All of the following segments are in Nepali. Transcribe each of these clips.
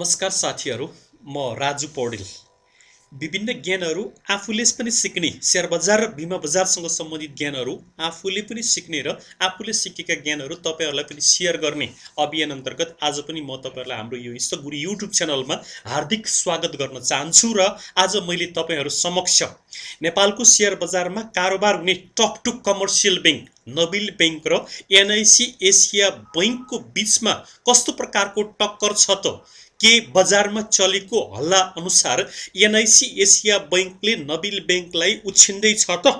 नमस्कार साथीहरू म राजु पौडेल विभिन्न ज्ञानहरू आफूले पनि सिक्ने सेयर बजार र बिमा बजारसँग सम्बन्धित ज्ञानहरू आफूले पनि सिक्ने र आफूले सिकेका ज्ञानहरू तपाईँहरूलाई पनि सेयर गर्ने अभियान अन्तर्गत आज पनि म तपाईँहरूलाई हाम्रो यो इष्टगुरु युट्युब च्यानलमा हार्दिक स्वागत गर्न चाहन्छु र आज मैले तपाईँहरू समक्ष नेपालको सेयर बजारमा कारोबार हुने top two commercial bank Nabil bank र एनआइसी एसिया बैङ्कको बिचमा कस्तो प्रकारको टक्कर छ त के बजारमा चलेको हल्ला अनुसार एनआइसी एसिया बैङ्कले नबिल ब्याङ्कलाई उछिन्दैछ त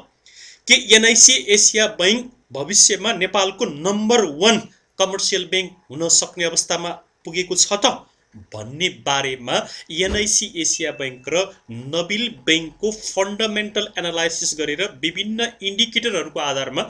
के एनआइसी एसिया बैङ्क भविष्यमा नेपालको नम्बर वान कमर्सियल ब्याङ्क हुन सक्ने अवस्थामा पुगेको छ त भन्ने बारेमा एनआइसी एसिया ब्याङ्क र नबिल ब्याङ्कको फन्डामेन्टल एनालाइसिस गरेर विभिन्न इन्डिकेटरहरूको आधारमा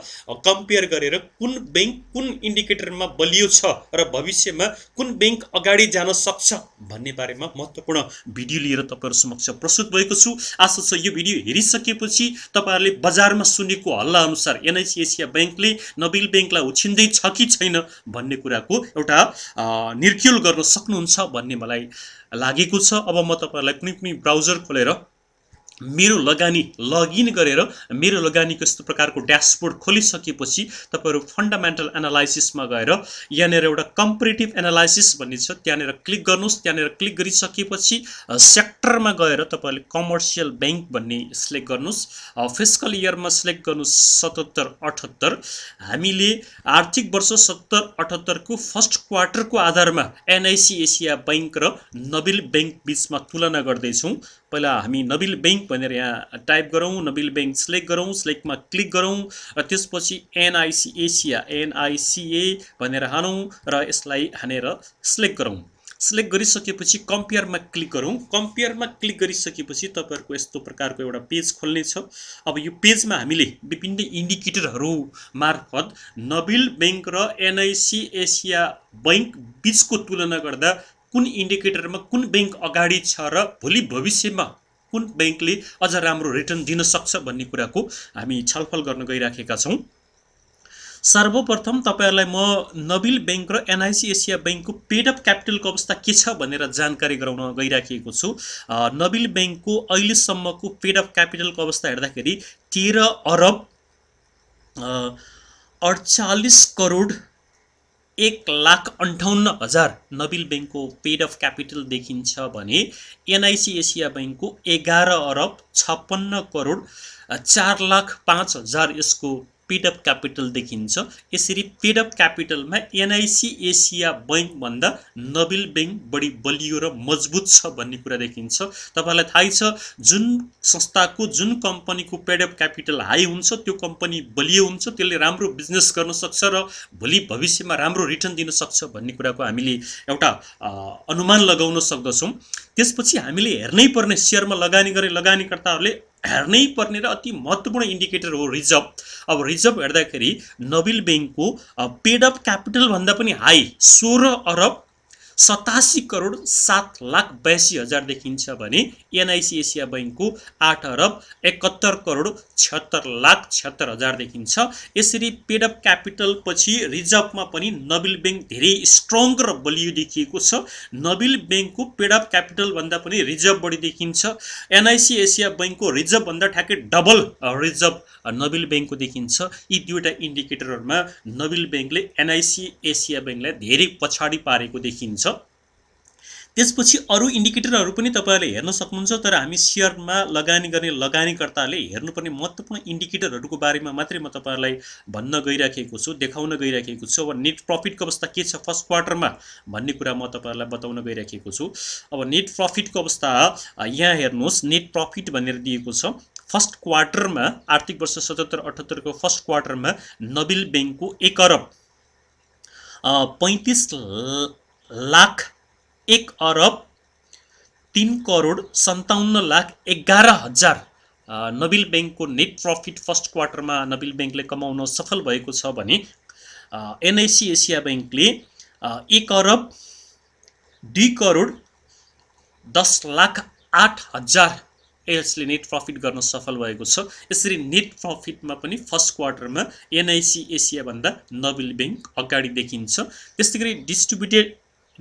कम्पेयर गरेर कुन ब्याङ्क कुन इन्डिकेटरमा बलियो छ र भविष्यमा कुन ब्याङ्क अगाडि जान सक्छ भन्ने बारेमा महत्त्वपूर्ण भिडियो लिएर तपाईँहरू समक्ष प्रस्तुत भएको छु आशा छ यो भिडियो हेरिसकेपछि तपाईँहरूले बजारमा सुनेको हल्ला अनुसार एनआइसी एसिया ब्याङ्कले नबिल ब्याङ्कलाई उछिन्दै छ कि छैन भन्ने कुराको एउटा निर्क्युल गर्न सक्नुहुन्छ भन्ने मलाई लागेको छ अब म तपाईँहरूलाई कुनै पनि ब्राउजर खोलेर मेरो लगानी लगइन गरेर मेरो लगानीको यस्तो प्रकारको ड्यासबोर्ड खोलिसकेपछि तपाईँहरू फन्डामेन्टल एनालाइसिसमा गएर यहाँनिर एउटा कम्परेटिभ एनालाइसिस भन्ने छ त्यहाँनिर क्लिक गर्नुहोस् त्यहाँनिर क्लिक गरिसकेपछि सेक्टरमा गएर तपाईँहरूले कमर्सियल ब्याङ्क भन्ने सिलेक्ट गर्नुहोस् फिजिकल इयरमा सिलेक्ट गर्नुहोस् सतहत्तर अठहत्तर हामीले आर्थिक वर्ष सत्तर अठहत्तरको फर्स्ट क्वार्टरको आधारमा एसिया ब्याङ्क र नबिल ब्याङ्क बिचमा तुलना गर्दैछौँ पहिला हामी नबिल ब्याङ्क भनेर यहाँ टाइप गरौँ नबिल ब्याङ्क सिलेक्ट गरौँ सिलेक्टमा क्लिक गरौँ र त्यसपछि एनआइसी एसिया एनआइसिए भनेर हानौँ र यसलाई हानेर सिलेक्ट गरौँ सिलेक्ट गरिसकेपछि कम्पेयरमा क्लिक गरौँ कम्पेयरमा क्लिक गरिसकेपछि तपाईँहरूको यस्तो प्रकारको एउटा पेज खोल्नेछ अब यो पेजमा हामीले विभिन्न इन्डिकेटरहरू मार्फत नबिल ब्याङ्क र एनआइसी एसिया बैङ्क बिचको तुलना गर्दा कुन इन्डिकेटरमा कुन ब्याङ्क अगाडि छ र भोलि भविष्यमा कुन ब्याङ्कले अझ राम्रो रिटर्न दिन सक्छ भन्ने कुराको हामी छलफल गर्न गइराखेका छौँ सर्वप्रथम तपाईँहरूलाई म नबिल ब्याङ्क र एनआइसी एसिया ब्याङ्कको पेड अप क्यापिटलको अवस्था के छ भनेर जानकारी गराउन गइराखेको छु नबिल ब्याङ्कको अहिलेसम्मको पेड अप क्यापिटलको अवस्था हेर्दाखेरि तेह्र अरब अडचालिस करोड एक लाख अन्ठाउन्न हजार नबिल ब्याङ्कको पेड अफ क्यापिटल देखिन्छ भने एनआइसी एसिया ब्याङ्कको एघार अरब छप्पन्न करोड चार लाख पाँच हजार यसको पिडअप क्यापिटल देखिन्छ यसरी पिडअप क्यापिटलमा एनआइसी एसिया बैङ्कभन्दा नबिल ब्याङ्क बढी बलियो र मजबुत छ भन्ने कुरा देखिन्छ तपाईँलाई थाहै छ जुन संस्थाको जुन कम्पनीको पेडअप क्यापिटल हाई हुन्छ त्यो कम्पनी बलियो हुन्छ त्यसले राम्रो बिजनेस गर्न सक्छ र भोलि भविष्यमा राम्रो रिटर्न दिन सक्छ भन्ने कुराको हामीले एउटा अनुमान लगाउन सक्दछौँ त्यसपछि हामीले हेर्नै पर्ने सेयरमा लगानी गर्ने लगानीकर्ताहरूले हेर्नै पर्ने र अति महत्त्वपूर्ण इन्डिकेटर हो रिजर्भ अब रिजर्भ हेर्दाखेरि नबिल ब्याङ्कको पेड अप क्यापिटलभन्दा पनि हाई सोह्र अरब सतासी करोड सात लाख बयासी हजार देखिन्छ भने एनआइसी एसिया बैङ्कको आठ अरब एकहत्तर करोड छत्तर लाख छत्तर हजार देखिन्छ यसरी पेडअप क्यापिटल पछि रिजर्भमा पनि नबिल ब्याङ्क धेरै स्ट्रङ र बलियो देखिएको छ नबिल ब्याङ्कको पेडअप क्यापिटलभन्दा पनि रिजर्भ बढी देखिन्छ एनआइसी एसिया बैङ्कको रिजर्भभन्दा ठ्याक्कै डबल रिजर्भ नबिल ब्याङ्कको देखिन्छ यी दुईवटा इन्डिकेटरहरूमा नबिल ब्याङ्कले एनआइसी एसिया ब्याङ्कलाई धेरै पछाडि पारेको देखिन्छ त्यसपछि अरू इन्डिकेटरहरू पनि तपाईँहरूले हेर्न सक्नुहुन्छ तर हामी सेयरमा लगानी गर्ने लगानीकर्ताले हेर्नुपर्ने महत्त्वपूर्ण इन्डिकेटरहरूको बारेमा मात्रै म तपाईँहरूलाई भन्न गइराखेको छु देखाउन गइराखेको छु अब नेट प्रफिटको अवस्था के छ फर्स्ट क्वार्टरमा भन्ने कुरा म तपाईँहरूलाई बताउन गइराखेको छु अब नेट प्रफिटको अवस्था यहाँ हेर्नुहोस् नेट प्रफिट भनेर दिएको छ फर्स्ट क्वार्टरमा आर्थिक वर्ष सतहत्तर अठहत्तरको फर्स्ट क्वार्टरमा नबिल ब्याङ्कको एक अरब पैँतिस लाख एक अरब तिन करोड सन्ताउन्न लाख एघार हजार नबिल ब्याङ्कको नेट प्रफिट फर्स्ट क्वार्टरमा नबिल ब्याङ्कले कमाउन सफल भएको छ भने एनआइसी एसिया ब्याङ्कले एक अरब दुई करोड दस लाख आठ हजार यसले नेट प्रफिट गर्न सफल भएको छ यसरी नेट प्रफिटमा पनि फर्स्ट क्वार्टरमा एनआइसी एसियाभन्दा नबिल ब्याङ्क अगाडि देखिन्छ त्यस्तै गरी डिस्ट्रिब्युटेड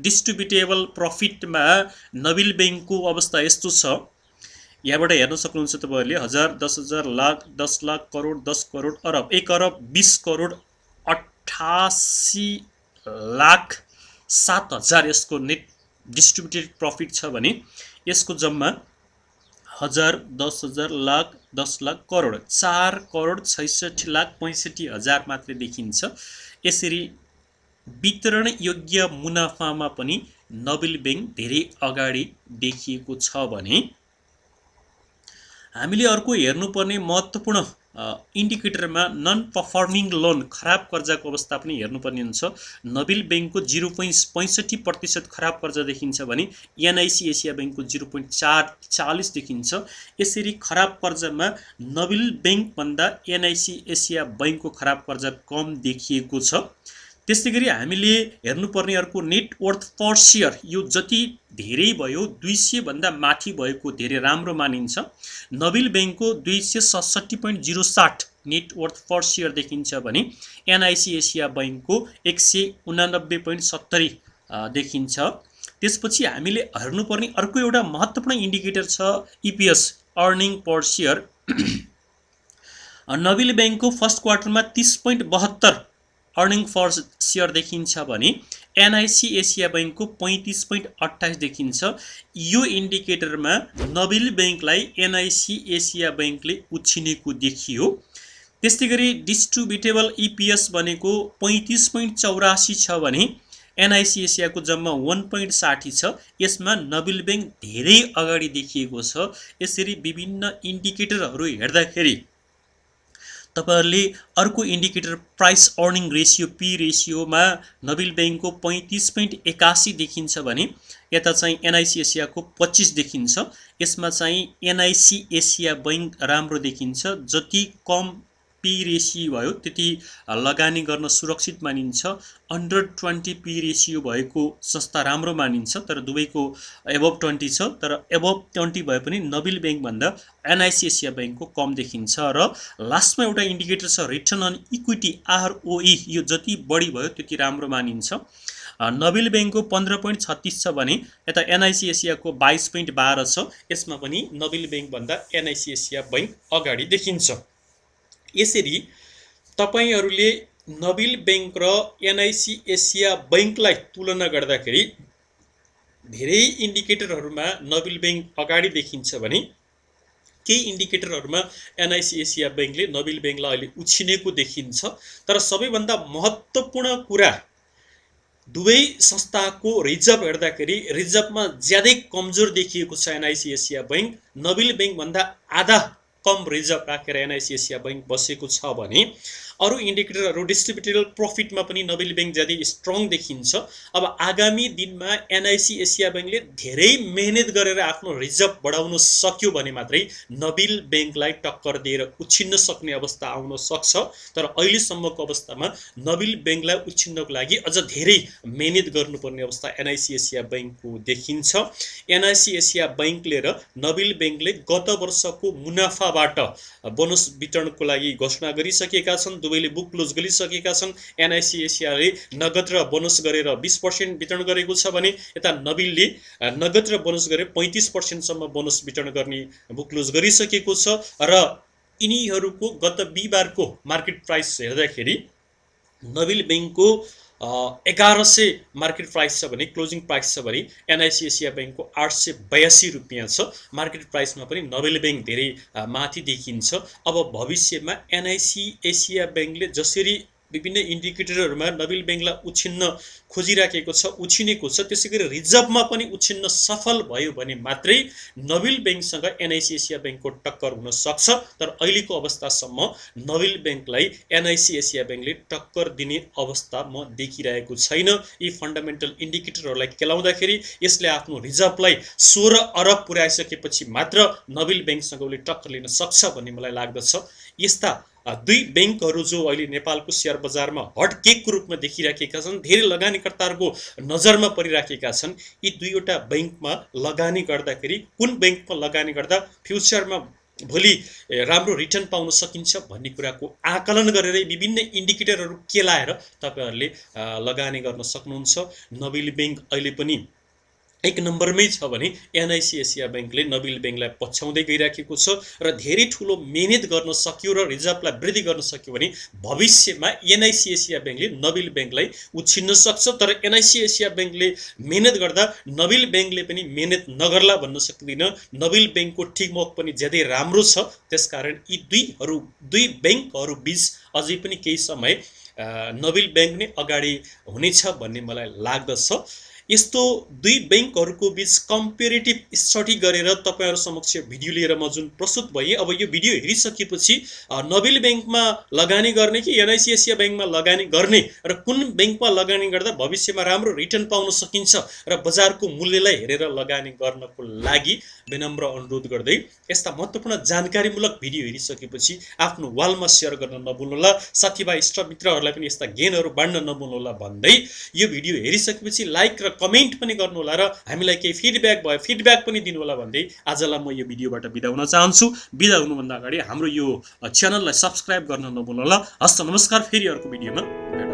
डिस्ट्रिब्युटेबल प्रफिटमा नबिल ब्याङ्कको अवस्था यस्तो छ यहाँबाट हेर्न सक्नुहुन्छ तपाईँहरूले हजार दस हजार लाख दस लाख करोड दस करोड अरब एक अरब बिस करोड अठासी लाख सात हजार यसको नेट डिस्ट्रिब्युटेड प्रफिट छ भने यसको जम्मा हजार दस हजार लाख दस लाख करोड चार करोड छैसठी लाख पैँसठी हजार मात्रै देखिन्छ यसरी वितरण योग्य मुनाफामा पनि नबिल ब्याङ्क धेरै अगाडि देखिएको छ भने हामीले अर्को हेर्नुपर्ने महत्त्वपूर्ण इन्डिकेटरमा नन पर्फर्मिङ लोन खराब कर्जाको अवस्था पनि हेर्नुपर्ने हुन्छ नबिल ब्याङ्कको जिरो पोइन्ट पैँसठी प्रतिशत खराब कर्जा देखिन्छ भने एनआइसी एसिया ब्याङ्कको जिरो पोइन्ट चार चालिस देखिन्छ यसरी खराब कर्जामा नबिल ब्याङ्कभन्दा एनआइसी एसिया ब्याङ्कको खराब कर्जा कम देखिएको छ त्यस्तै गरी हामीले हेर्नुपर्ने अर्को नेट वर्थ पर सेयर यो जति धेरै भयो दुई सयभन्दा माथि भएको धेरै राम्रो मानिन्छ नबिल ब्याङ्कको दुई सय सडसठी पोइन्ट जिरो साठ नेट वर्थ पर सेयर देखिन्छ भने एनआइसी एसिया बैङ्कको एक सय उनानब्बे पोइन्ट सत्तरी देखिन्छ त्यसपछि हामीले हेर्नुपर्ने अर्को एउटा महत्त्वपूर्ण इन्डिकेटर छ EPS earning per share Nabil ब्याङ्कको फर्स्ट क्वार्टरमा तिस पोइन्ट बहत्तर अर्निङ फर सेयर देखिन्छ भने एनआइसी एसिया ब्याङ्कको पैँतिस पोइन्ट अट्ठाइस देखिन्छ यो इन्डिकेटरमा नबिल ब्याङ्कलाई एनआइसी एसिया ब्याङ्कले उछिनेको देखियो त्यस्तै गरी डिस्ट्रिब्युटेबल इपिएस भनेको पैँतिस पोइन्ट चौरासी छ भने एनआइसी एसियाको जम्मा वान पोइन्ट साठी छ यसमा नबिल ब्याङ्क धेरै अगाडि देखिएको छ यसरी विभिन्न इन्डिकेटरहरू हेर्दाखेरि तपाईँहरूले अर्को indicator price earning ratio P रेसियोमा नबिल ब्याङ्कको पैँतिस पोइन्ट एकासी देखिन्छ भने यता चाहिँ एनआइसी एसियाको पच्चिस देखिन्छ यसमा चाहिँ एनआइसी एसिया बैङ्क राम्रो देखिन्छ जति कम पी रेसियो भयो त्यति लगानी गर्न सुरक्षित मानिन्छ अन्डर ट्वेन्टी पी रेसियो भएको संस्था राम्रो मानिन्छ तर दुवैको एबभ ट्वेन्टी छ तर एबभ ट्वेन्टी भए पनि नबिल ब्याङ्कभन्दा एनआइसिएसिया ब्याङ्कको कम देखिन्छ र लास्टमा एउटा इन्डिकेटर छ रिटर्न अन इक्विटी आरओई यो जति बढी भयो त्यति राम्रो मानिन्छ नबिल ब्याङ्कको पन्ध्र पोइन्ट छत्तिस छ भने यता एनआइसिएसियाको बाइस पोइन्ट बाह्र छ यसमा पनि नबिल ब्याङ्कभन्दा एनआइसिएसिया ब्याङ्क अगाडि देखिन्छ यसरी तपाईँहरूले नबिल ब्याङ्क र एनआइसी एसिया बैङ्कलाई तुलना गर्दाखेरि धेरै इन्डिकेटरहरूमा नबिल ब्याङ्क अगाडि देखिन्छ भने केही इन्डिकेटरहरूमा एनआइसी एसिया ब्याङ्कले नबिल ब्याङ्कलाई अहिले उछिनेको देखिन्छ तर सबैभन्दा महत्त्वपूर्ण कुरा दुवै संस्थाको रिजर्भ हेर्दाखेरि रिजर्भमा ज्यादै कमजोर देखिएको छ एनआइसी एसिया बैङ्क नबिल ब्याङ्कभन्दा आधा कम रिजर्भ राखेर एनआइसिएसिया बैङ्क बसेको छ भने अरू इन्डिकेटरहरू डिस्ट्रिब्युटेबल प्रफिटमा पनि नबिल ब्याङ्क ज्यादै स्ट्रङ देखिन्छ अब आगामी दिनमा एनआइसी एसिया ब्याङ्कले धेरै मेहनत गरेर आफ्नो रिजर्भ बढाउन सक्यो भने मात्रै नबिल ब्याङ्कलाई टक्कर दिएर उछिन्न सक्ने अवस्था आउन सक्छ तर अहिलेसम्मको अवस्थामा नबिल ब्याङ्कलाई उछिन्नको लागि अझ धेरै मेहनत गर्नुपर्ने अवस्था एनआइसी एसिया ब्याङ्कको देखिन्छ एनआइसी एसिया ब्याङ्कले र नबिल ब्याङ्कले गत वर्षको मुनाफाबाट बोनस वितरणको लागि घोषणा गरिसकेका छन् दुवैले बुक क्लोज गरिसकेका छन् एनआइसिएसिआरले नगद र बोनस गरेर बिस पर्सेन्ट वितरण गरेको छ भने यता नबिलले नगद र बोनस गरेर पैँतिस पर्सेन्टसम्म बोनस वितरण गर्ने बुक क्लोज गरिसकेको छ र यिनीहरूको गत बिहिबारको मार्केट प्राइस हेर्दाखेरि नबिल ब्याङ्कको एघार सय मार्केट प्राइस छ भने क्लोजिङ प्राइस छ भने एनआइसी एसिया ब्याङ्कको आठ सय बयासी रुपियाँ छ मार्केट प्राइसमा पनि नोबेल ब्याङ्क धेरै माथि देखिन्छ अब भविष्यमा एनआइसी एसिया ब्याङ्कले जसरी विभिन्न इन्डिकेटरहरूमा नबिल बेङ्गला उछिन्न खोजिराखेको छ उछिनेको छ त्यसै गरी रिजर्भमा पनि उछिन्न सफल भयो भने मात्रै नबिल ब्याङ्कसँग एनआइसिएसिया ब्याङ्कको टक्कर हुन सक्छ तर अहिलेको अवस्थासम्म नबिल ब्याङ्कलाई एनआइसिएसिया ब्याङ्कले टक्कर दिने अवस्था म देखिरहेको छैन यी फन्डामेन्टल इन्डिकेटरहरूलाई केलाउँदाखेरि यसले आफ्नो रिजर्भलाई सोह्र अरब पुर्याइसकेपछि मात्र नबिल ब्याङ्कसँग उसले टक्कर लिन सक्छ भन्ने मलाई लाग्दछ यस्ता दुई ब्याङ्कहरू जो अहिले नेपालको सेयर बजारमा हट केकको रूपमा देखिराखेका छन् धेरै लगानीकर्ताहरूको नजरमा परिराखेका छन् यी दुईवटा ब्याङ्कमा लगानी गर्दाखेरि कुन ब्याङ्कमा लगानी गर्दा फ्युचरमा भोलि राम्रो रिटर्न पाउन सकिन्छ भन्ने कुराको आकलन गरेर विभिन्न इन्डिकेटरहरू केलाएर तपाईँहरूले लगानी गर्न सक्नुहुन्छ नबिली ब्याङ्क अहिले पनि एक नम्बरमै छ भने एनआइसिएसिया ब्याङ्कले नबिल ब्याङ्कलाई पछ्याउँदै गइराखेको छ र धेरै ठुलो मेहनत गर्न सक्यो र रिजर्भलाई वृद्धि गर्न सक्यो भने भविष्यमा एनआइसिएसिया ब्याङ्कले नबिल ब्याङ्कलाई उछिन्न सक्छ तर एनआइसिएसिया ब्याङ्कले मेहनत गर्दा नबिल ब्याङ्कले पनि मेहनत नगर्ला भन्न सक्दिनँ नबिल ब्याङ्कको ठिकमक पनि ज्यादै राम्रो छ त्यसकारण यी दुईहरू दुई ब्याङ्कहरू बिच अझै पनि केही समय नबिल ब्याङ्क नै अगाडि हुनेछ भन्ने मलाई लाग्दछ यस्तो दुई ब्याङ्कहरूको बिच कम्पेरिटिभ स्टडी गरेर तपाईँहरू समक्ष भिडियो लिएर म जुन प्रस्तुत भएँ अब यो भिडियो हेरिसकेपछि नोबेल ब्याङ्कमा लगानी गर्ने कि एनआइसिएसिया ब्याङ्कमा लगानी गर्ने र कुन ब्याङ्कमा लगानी गर्दा भविष्यमा राम्रो रिटर्न पाउन सकिन्छ र बजारको मूल्यलाई हेरेर लगानी गर्नको लागि विनम्र अनुरोध गर्दै यस्ता महत्त्वपूर्ण जानकारीमूलक भिडियो हेरिसकेपछि आफ्नो वालमा सेयर गर्न नबोल्नुहोला साथीभाइ इष्टमित्रहरूलाई पनि यस्ता गेनहरू बाँड्न नबोल्नुहोला भन्दै यो भिडियो हेरिसकेपछि लाइक र कमेन्ट पनि गर्नुहोला र हामीलाई केही फिडब्याक भयो फिडब्याक पनि दिनुहोला भन्दै आजलाई म यो भिडियोबाट बिदा हुन चाहन्छु बिदा हुनुभन्दा अगाडि हाम्रो यो च्यानललाई सब्सक्राइब गर्न होला हस्त नमस्कार फेरि अर्को भिडियोमा